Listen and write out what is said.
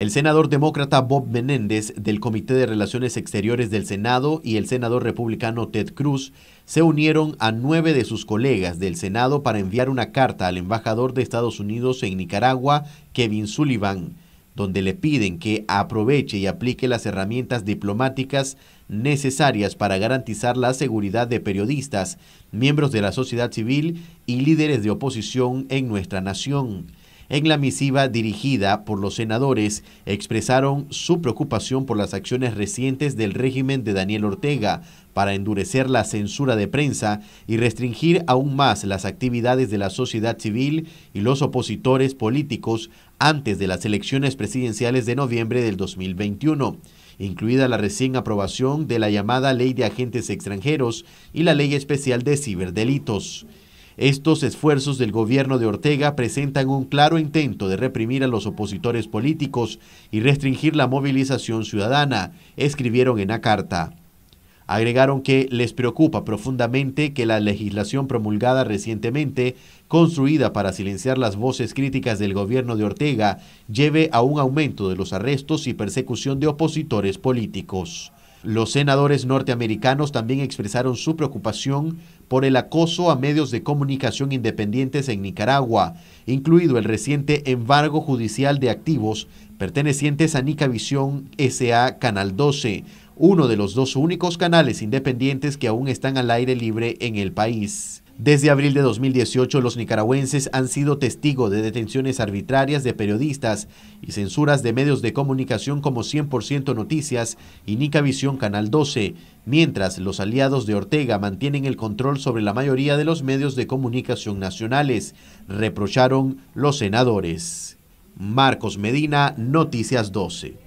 El senador demócrata Bob Menéndez del Comité de Relaciones Exteriores del Senado y el senador republicano Ted Cruz se unieron a nueve de sus colegas del Senado para enviar una carta al embajador de Estados Unidos en Nicaragua, Kevin Sullivan, donde le piden que aproveche y aplique las herramientas diplomáticas necesarias para garantizar la seguridad de periodistas, miembros de la sociedad civil y líderes de oposición en nuestra nación. En la misiva dirigida por los senadores, expresaron su preocupación por las acciones recientes del régimen de Daniel Ortega para endurecer la censura de prensa y restringir aún más las actividades de la sociedad civil y los opositores políticos antes de las elecciones presidenciales de noviembre del 2021 incluida la recién aprobación de la llamada Ley de Agentes Extranjeros y la Ley Especial de Ciberdelitos. Estos esfuerzos del gobierno de Ortega presentan un claro intento de reprimir a los opositores políticos y restringir la movilización ciudadana, escribieron en la carta. Agregaron que les preocupa profundamente que la legislación promulgada recientemente, construida para silenciar las voces críticas del gobierno de Ortega, lleve a un aumento de los arrestos y persecución de opositores políticos. Los senadores norteamericanos también expresaron su preocupación por el acoso a medios de comunicación independientes en Nicaragua, incluido el reciente embargo judicial de activos pertenecientes a Nicavisión SA Canal 12, uno de los dos únicos canales independientes que aún están al aire libre en el país. Desde abril de 2018, los nicaragüenses han sido testigo de detenciones arbitrarias de periodistas y censuras de medios de comunicación como 100% Noticias y Nicavisión Canal 12, mientras los aliados de Ortega mantienen el control sobre la mayoría de los medios de comunicación nacionales, reprocharon los senadores. Marcos Medina, Noticias 12.